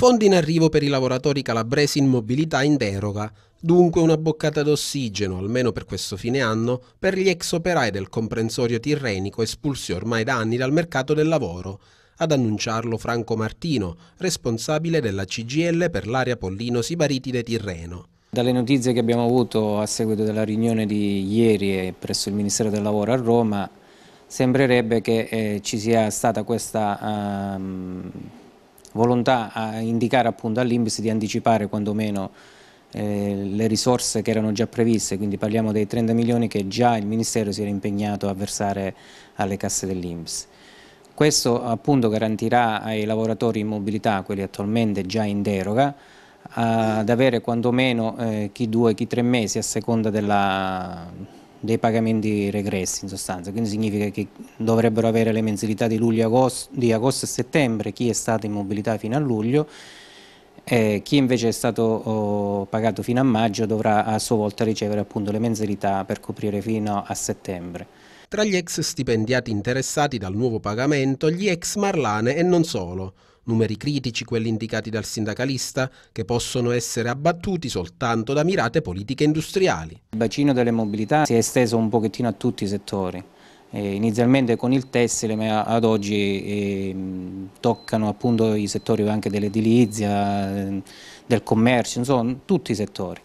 Fondi in arrivo per i lavoratori calabresi in mobilità in deroga, dunque una boccata d'ossigeno, almeno per questo fine anno, per gli ex operai del comprensorio tirrenico espulsi ormai da anni dal mercato del lavoro, ad annunciarlo Franco Martino, responsabile della CGL per l'area Pollino Sibaritide Tirreno. Dalle notizie che abbiamo avuto a seguito della riunione di ieri presso il Ministero del Lavoro a Roma, sembrerebbe che eh, ci sia stata questa eh, volontà a indicare appunto all'Inps di anticipare quantomeno eh, le risorse che erano già previste, quindi parliamo dei 30 milioni che già il Ministero si era impegnato a versare alle casse dell'Inps. Questo appunto garantirà ai lavoratori in mobilità, quelli attualmente già in deroga, ad avere quantomeno eh, chi due, chi tre mesi a seconda della, dei pagamenti regressi in sostanza, quindi significa che dovrebbero avere le mensilità di, luglio, agosto, di agosto e settembre chi è stato in mobilità fino a luglio e chi invece è stato oh, pagato fino a maggio dovrà a sua volta ricevere appunto, le mensilità per coprire fino a settembre. Tra gli ex stipendiati interessati dal nuovo pagamento, gli ex Marlane e non solo numeri critici quelli indicati dal sindacalista, che possono essere abbattuti soltanto da mirate politiche industriali. Il bacino delle mobilità si è esteso un pochettino a tutti i settori, eh, inizialmente con il tessile ma ad oggi eh, toccano appunto i settori anche dell'edilizia, ehm, del commercio, insomma tutti i settori.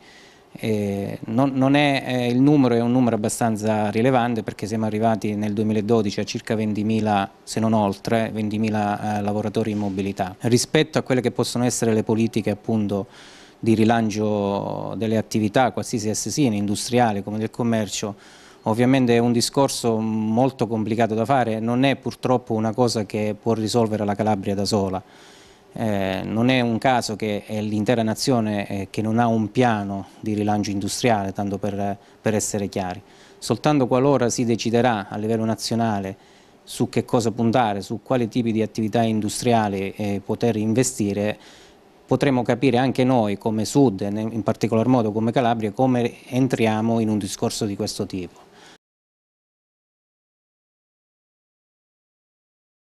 Eh, non, non è, eh, il numero è un numero abbastanza rilevante perché siamo arrivati nel 2012 a circa 20.000, se non oltre, 20.000 eh, lavoratori in mobilità. Rispetto a quelle che possono essere le politiche appunto di rilancio delle attività, qualsiasi esse siano, industriali come del commercio, ovviamente è un discorso molto complicato da fare, non è purtroppo una cosa che può risolvere la Calabria da sola. Eh, non è un caso che è l'intera nazione eh, che non ha un piano di rilancio industriale, tanto per, per, essere chiari. Soltanto qualora si deciderà a livello nazionale su che cosa puntare, su quali tipi di attività industriali eh, poter investire, potremo capire anche noi come Sud, in particolar modo come Calabria, come entriamo in un discorso di questo tipo.